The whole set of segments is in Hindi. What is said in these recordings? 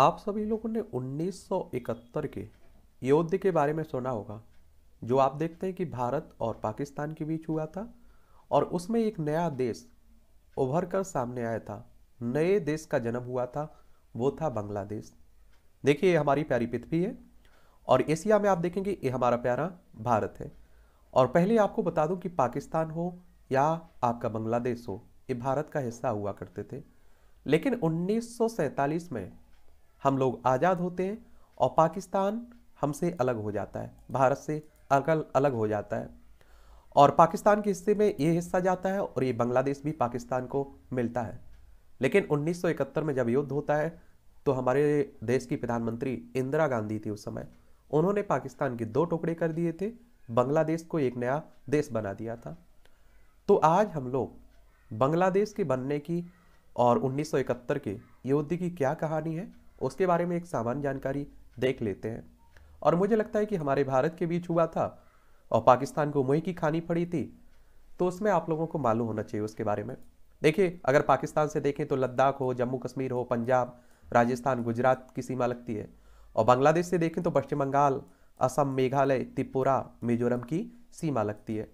आप सभी लोगों ने 1971 के युद्ध के बारे में सुना होगा जो आप देखते हैं कि भारत और पाकिस्तान के बीच हुआ था और उसमें एक नया देश उभर कर सामने आया था नए देश का जन्म हुआ था वो था बांग्लादेश देखिए ये हमारी प्यारी पृथ्वी है और एशिया में आप देखेंगे ये हमारा प्यारा भारत है और पहले आपको बता दूं कि पाकिस्तान हो या आपका बांग्लादेश हो ये भारत का हिस्सा हुआ करते थे लेकिन उन्नीस में हम लोग आज़ाद होते हैं और पाकिस्तान हमसे अलग हो जाता है भारत से अलग अलग हो जाता है और पाकिस्तान के हिस्से में ये हिस्सा जाता है और ये बांग्लादेश भी पाकिस्तान को मिलता है लेकिन 1971 में जब युद्ध होता है तो हमारे देश की प्रधानमंत्री इंदिरा गांधी थी उस समय उन्होंने पाकिस्तान के दो टुकड़े कर दिए थे बांग्लादेश को एक नया देश बना दिया था तो आज हम लोग बांग्लादेश के बनने की और 1971 के युद्ध की क्या कहानी है उसके बारे में एक सामान्य जानकारी देख लेते हैं और मुझे लगता है कि हमारे भारत के बीच हुआ था और पाकिस्तान को मुँह की खानी पड़ी थी तो उसमें आप लोगों को मालूम होना चाहिए उसके बारे में देखिए अगर पाकिस्तान से देखें तो लद्दाख हो जम्मू कश्मीर हो पंजाब राजस्थान गुजरात की सीमा लगती है और बांग्लादेश से देखें तो पश्चिम बंगाल असम मेघालय त्रिपुरा मिजोरम की सीमा लगती है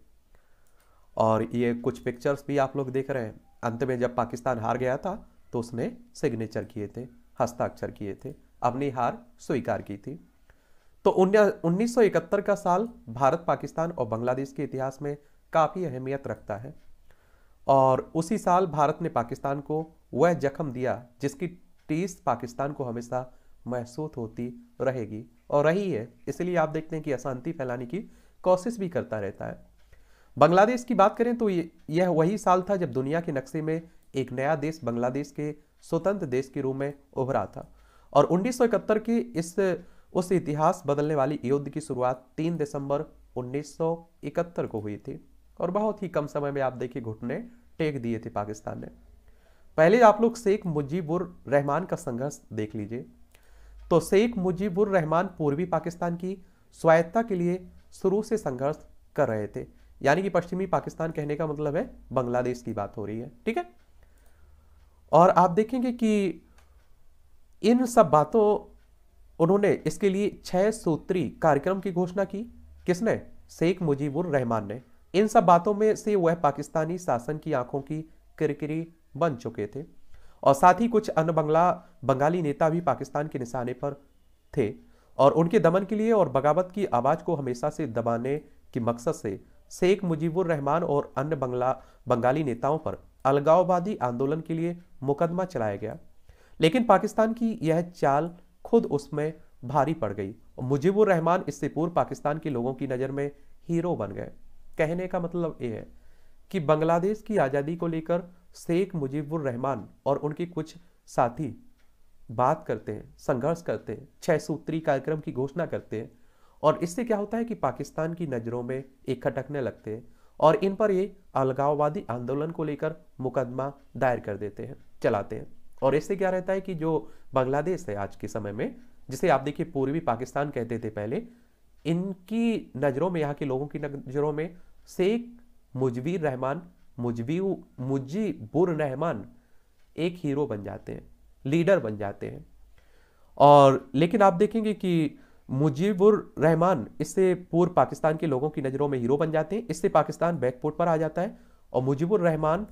और ये कुछ पिक्चर्स भी आप लोग देख रहे हैं अंत में जब पाकिस्तान हार गया था तो उसने सिग्नेचर किए थे हस्ताक्षर किए थे अपनी हार स्वीकार की थी तो इकहत्तर का साल भारत पाकिस्तान और बांग्लादेश के इतिहास में काफ़ी अहमियत रखता है और उसी साल भारत ने पाकिस्तान को वह जख्म दिया जिसकी टीस पाकिस्तान को हमेशा महसूस होती रहेगी और रही है इसलिए आप देखते हैं कि अशांति फैलाने की कोशिश भी करता रहता है बांग्लादेश की बात करें तो यह वही साल था जब दुनिया के नक्शे में एक नया देश बांग्लादेश के स्वतंत्र देश के रूप में उभरा था और उन्नीस की इस उस इतिहास बदलने वाली युद्ध की शुरुआत 3 दिसंबर 1971 को हुई थी और बहुत ही कम समय में आप देखिए घुटने टेक दिए थे पाकिस्तान ने पहले आप लोग शेख मुजीबुर रहमान का संघर्ष देख लीजिए तो शेख मुजीबुर रहमान पूर्वी पाकिस्तान की स्वायत्ता के लिए शुरू से संघर्ष कर रहे थे यानी कि पश्चिमी पाकिस्तान कहने का मतलब है बांग्लादेश की बात हो रही है ठीक है और आप देखेंगे कि इन सब बातों उन्होंने इसके लिए छह सूत्री कार्यक्रम की घोषणा की किसने शेख मुजीबुर रहमान ने इन सब बातों में से वह पाकिस्तानी शासन की आंखों की किरकिरी बन चुके थे और साथ ही कुछ अन्य बंगला बंगाली नेता भी पाकिस्तान के निशाने पर थे और उनके दमन के लिए और बगावत की आवाज़ को हमेशा से दबाने के मकसद से शेख मुजीबुर रहमान और अन्य बंगला बंगाली नेताओं पर अलगाववादी आंदोलन के लिए मुकदमा चलाया गया लेकिन पाकिस्तान की यह चाल खुद उसमें भारी पड़ गई और मुजीबुर रहमान इससे पूर्व पाकिस्तान के लोगों की नज़र में हीरो बन गए कहने का मतलब ये है कि बांग्लादेश की आज़ादी को लेकर शेख मुजीबुर रहमान और उनके कुछ साथी बात करते हैं संघर्ष करते हैं छह सूत्री कार्यक्रम की घोषणा करते हैं और इससे क्या होता है कि पाकिस्तान की नज़रों में एक खटकने लगते हैं और इन पर ये अलगाववादी आंदोलन को लेकर मुकदमा दायर कर देते हैं चलाते हैं और इससे क्या रहता है कि जो बांग्लादेश है आज के समय में जिसे आप देखिए पूर्वी पाकिस्तान कहते थे पहले इनकी नज़रों में यहाँ के लोगों की नज़रों में शेख मुजबीर रहमान मुजबी मुजीबुर रहमान एक हीरो बन जाते हैं लीडर बन जाते हैं और लेकिन आप देखेंगे कि मुजीबुर रहमान इससे पूर्व पाकिस्तान के लोगों की नज़रों में हीरो बन जाते हैं इससे पाकिस्तान बैकफुट पर आ जाता है और मुजीबुर रहमान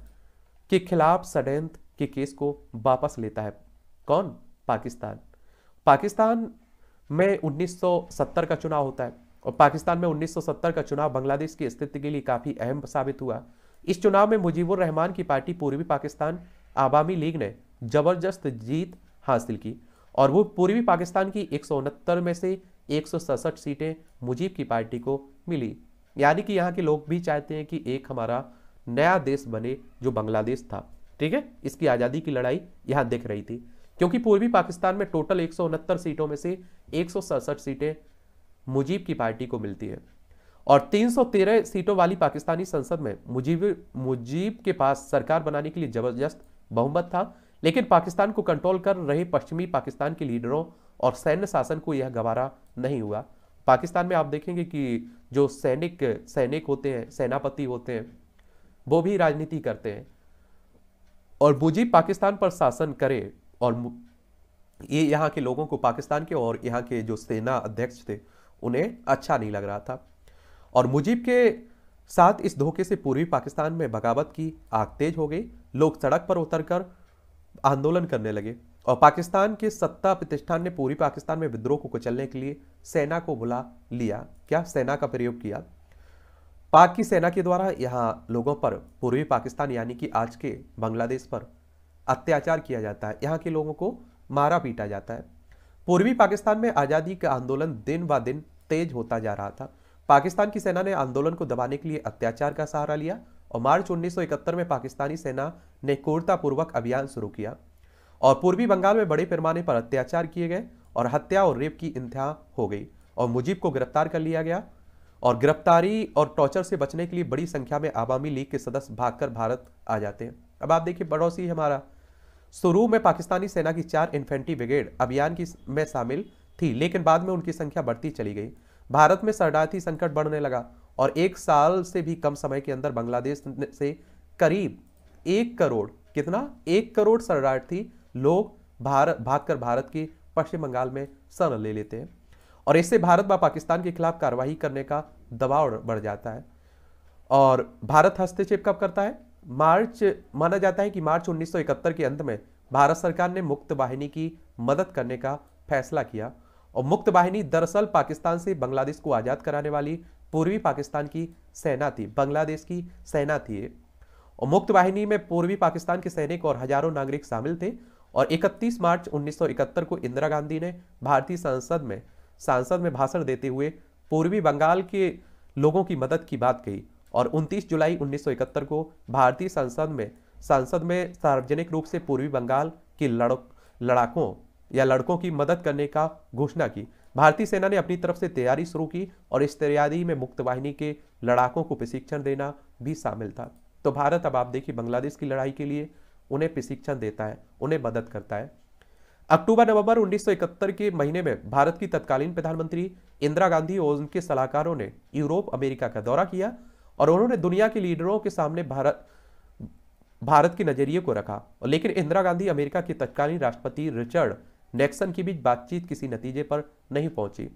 के खिलाफ षडयंत्र के केस को वापस लेता है कौन पाकिस्तान पाकिस्तान में 1970 का चुनाव होता है और पाकिस्तान में 1970 का चुनाव बांग्लादेश की स्थिति के लिए काफ़ी अहम साबित हुआ इस चुनाव में मुजीबुर रहमान की पार्टी पूर्वी पाकिस्तान आवामी लीग ने जबरदस्त जीत हासिल की और वो पूर्वी पाकिस्तान की एक में से एक सीटें मुजीब की पार्टी को मिली यानी कि यहाँ के लोग भी चाहते हैं कि एक हमारा नया देश बने जो बांग्लादेश था ठीक है इसकी आज़ादी की लड़ाई यहाँ दिख रही थी क्योंकि पूर्वी पाकिस्तान में टोटल एक सीटों में से एक सीटें मुजीब की पार्टी को मिलती है और 313 सीटों वाली पाकिस्तानी संसद में मुजीब मुजीब के पास सरकार बनाने के लिए जबरदस्त बहुमत था लेकिन पाकिस्तान को कंट्रोल कर रहे पश्चिमी पाकिस्तान के लीडरों और सैन्य शासन को यह गवारा नहीं हुआ पाकिस्तान में आप देखेंगे कि जो सैनिक सैनिक होते हैं सेनापति होते हैं वो भी राजनीति करते हैं और मुजीब पाकिस्तान पर शासन करे और ये यहाँ के लोगों को पाकिस्तान के और यहाँ के जो सेना अध्यक्ष थे उन्हें अच्छा नहीं लग रहा था और मुजीब के साथ इस धोखे से पूर्वी पाकिस्तान में बगावत की आग तेज हो गई लोग सड़क पर उतरकर आंदोलन करने लगे और पाकिस्तान के सत्ता प्रतिष्ठान ने पूरी पाकिस्तान में विद्रोह को कुचलने के लिए सेना को बुला लिया क्या सेना का प्रयोग किया पाक की सेना के द्वारा यहाँ लोगों पर पूर्वी पाकिस्तान यानी कि आज के बांग्लादेश पर अत्याचार किया जाता है यहाँ के लोगों को मारा पीटा जाता है पूर्वी पाकिस्तान में आज़ादी का आंदोलन दिन व दिन तेज होता जा रहा था पाकिस्तान की सेना ने आंदोलन को दबाने के लिए अत्याचार का सहारा लिया और मार्च 1971 में पाकिस्तानी सेना ने क्रूरतापूर्वक अभियान शुरू किया और पूर्वी बंगाल में बड़े पैमाने पर अत्याचार किए गए और हत्या और रेप की इंतहा हो गई और मुजीब को गिरफ्तार कर लिया गया और गिरफ्तारी और टॉर्चर से बचने के लिए बड़ी संख्या में आवामी लीग के सदस्य भागकर भारत आ जाते हैं अब आप देखिए पड़ोसी हमारा शुरू में पाकिस्तानी सेना की चार इन्फेंट्री ब्रिगेड अभियान की में शामिल थी लेकिन बाद में उनकी संख्या बढ़ती चली गई भारत में शरणार्थी संकट बढ़ने लगा और एक साल से भी कम समय के अंदर बांग्लादेश से करीब एक करोड़ कितना एक करोड़ शरणार्थी लोग भारत भागकर भारत के पश्चिम बंगाल में शरण ले लेते हैं और इससे भारत व पाकिस्तान के खिलाफ कार्रवाई करने का दबाव बढ़ जाता है और भारत हस्तक्षेप कब करता है मार्च माना जाता है कि मार्च 1971 के अंत में भारत सरकार ने मुक्त वाहिनी की मदद करने का फैसला किया और मुक्त वाहिनी दरअसल पाकिस्तान से बांग्लादेश को आज़ाद कराने वाली पूर्वी पाकिस्तान की सेना थी बांग्लादेश की सेना थी और मुक्त वाहिनी में पूर्वी पाकिस्तान के सैनिक और हजारों नागरिक शामिल थे और 31 मार्च 1971 को इंदिरा गांधी ने भारतीय संसद में सांसद में भाषण देते हुए पूर्वी बंगाल के लोगों की मदद की बात कही और 29 जुलाई 1971 को भारतीय संसद में सांसद में सार्वजनिक रूप से पूर्वी बंगाल की लड़क लड़ाकों या लड़कों की मदद करने का घोषणा की भारतीय सेना ने अपनी तरफ से तैयारी शुरू की और इस तैयारी में मुक्त वाहिनी के लड़ाकों को प्रशिक्षण देना भी शामिल था तो भारत अब आप देखिए बांग्लादेश की लड़ाई के लिए उन्हें प्रशिक्षण देता है उन्हें मदद करता है अक्टूबर नवंबर 1971 के महीने में भारत की तत्कालीन प्रधानमंत्री इंदिरा गांधी और उनके सलाहकारों ने यूरोप अमेरिका का दौरा किया और उन्होंने दुनिया के लीडरों के सामने भारत भारत के नजरिए को रखा लेकिन इंदिरा गांधी अमेरिका के तत्कालीन राष्ट्रपति रिचर्ड नेक्सन के बीच बातचीत किसी नतीजे पर नहीं पहुंची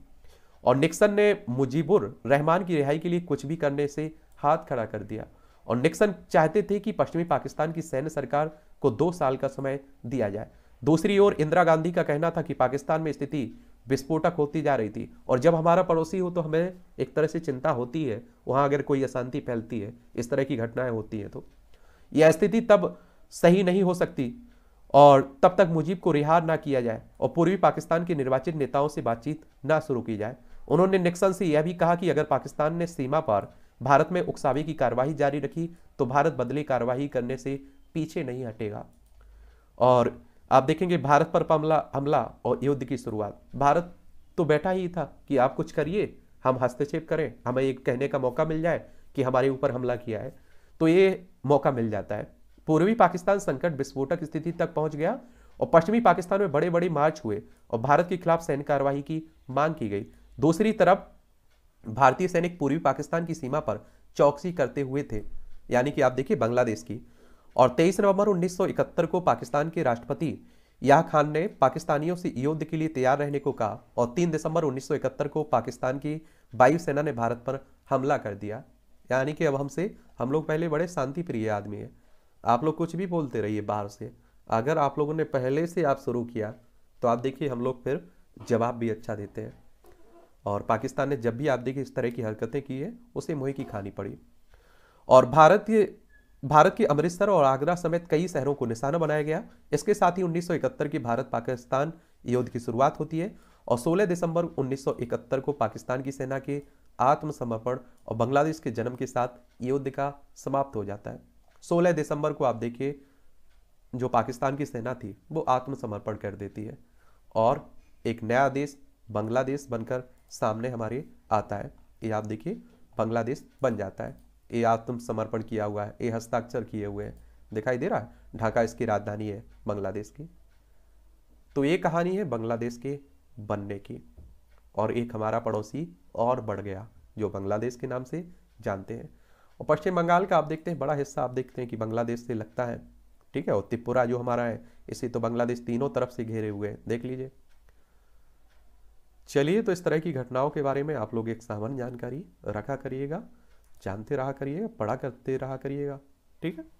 और निक्सन ने मुजीबुर रहमान की रिहाई के लिए कुछ भी करने से हाथ खड़ा कर दिया और निक्सन चाहते थे कि पश्चिमी पाकिस्तान की सैन्य सरकार को दो साल का समय दिया जाए दूसरी ओर इंदिरा गांधी का कहना था कि पाकिस्तान में स्थिति विस्फोटक होती जा रही थी और जब हमारा पड़ोसी हो तो हमें एक तरह से चिंता होती है वहाँ अगर कोई अशांति फैलती है इस तरह की घटनाएं होती हैं तो यह स्थिति तब सही नहीं हो सकती और तब तक मुजीब को रिहा ना किया जाए और पूर्वी पाकिस्तान के निर्वाचित नेताओं से बातचीत ना शुरू की जाए उन्होंने निक्सन से यह भी कहा कि अगर पाकिस्तान ने सीमा पर भारत में उकसावे की कार्यवाही जारी रखी तो भारत बदले कार्यवाही करने से पीछे नहीं हटेगा और आप देखेंगे भारत पर पमला हमला और युद्ध की शुरुआत भारत तो बैठा ही था कि आप कुछ करिए हम हस्तक्षेप करें हमें एक कहने का मौका मिल जाए कि हमारे ऊपर हमला किया है तो ये मौका मिल जाता है पूर्वी पाकिस्तान संकट विस्फोटक स्थिति तक पहुंच गया और पश्चिमी पाकिस्तान में बड़े बड़े मार्च हुए और भारत के खिलाफ सैन्य कार्रवाई की मांग की गई दूसरी तरफ भारतीय सैनिक पूर्वी पाकिस्तान की सीमा पर चौकसी करते हुए थे यानी कि आप देखिए बांग्लादेश की और 23 नवंबर 1971 को पाकिस्तान के राष्ट्रपति या खान ने पाकिस्तानियों से युद्ध के लिए तैयार रहने को कहा और 3 दिसंबर 1971 को पाकिस्तान की वायुसेना ने भारत पर हमला कर दिया यानी कि अब हमसे हम लोग पहले बड़े शांति प्रिय आदमी हैं आप लोग कुछ भी बोलते रहिए बाहर से अगर आप लोगों ने पहले से आप शुरू किया तो आप देखिए हम लोग फिर जवाब भी अच्छा देते हैं और पाकिस्तान ने जब भी आप देखिए इस तरह की हरकतें की है उसे मुहे की खानी पड़ी और भारत के भारत के अमृतसर और आगरा समेत कई शहरों को निशाना बनाया गया इसके साथ ही उन्नीस की भारत पाकिस्तान युद्ध की शुरुआत होती है और 16 दिसंबर 1971 को पाकिस्तान की सेना के आत्मसमर्पण और बांग्लादेश के जन्म के साथ युद्ध का समाप्त हो जाता है सोलह दिसंबर को आप देखिए जो पाकिस्तान की सेना थी वो आत्मसमर्पण कर देती है और एक नया देश बांग्लादेश बनकर सामने हमारे आता है ये आप देखिए बांग्लादेश बन जाता है ये आत्मसमर्पण किया हुआ है ये हस्ताक्षर किए हुए हैं दिखाई दे रहा है ढाका इसकी राजधानी है बांग्लादेश की तो ये कहानी है बांग्लादेश के बनने की और एक हमारा पड़ोसी और बढ़ गया जो बांग्लादेश के नाम से जानते हैं और पश्चिम बंगाल का आप देखते हैं बड़ा हिस्सा आप देखते हैं कि बांग्लादेश से लगता है ठीक है और त्रिपुरा जो हमारा है इसी तो बांग्लादेश तीनों तरफ से घेरे हुए हैं देख लीजिए चलिए तो इस तरह की घटनाओं के बारे में आप लोग एक सामान्य जानकारी रखा करिएगा जानते रहा करिएगा पढ़ा करते रहा करिएगा ठीक है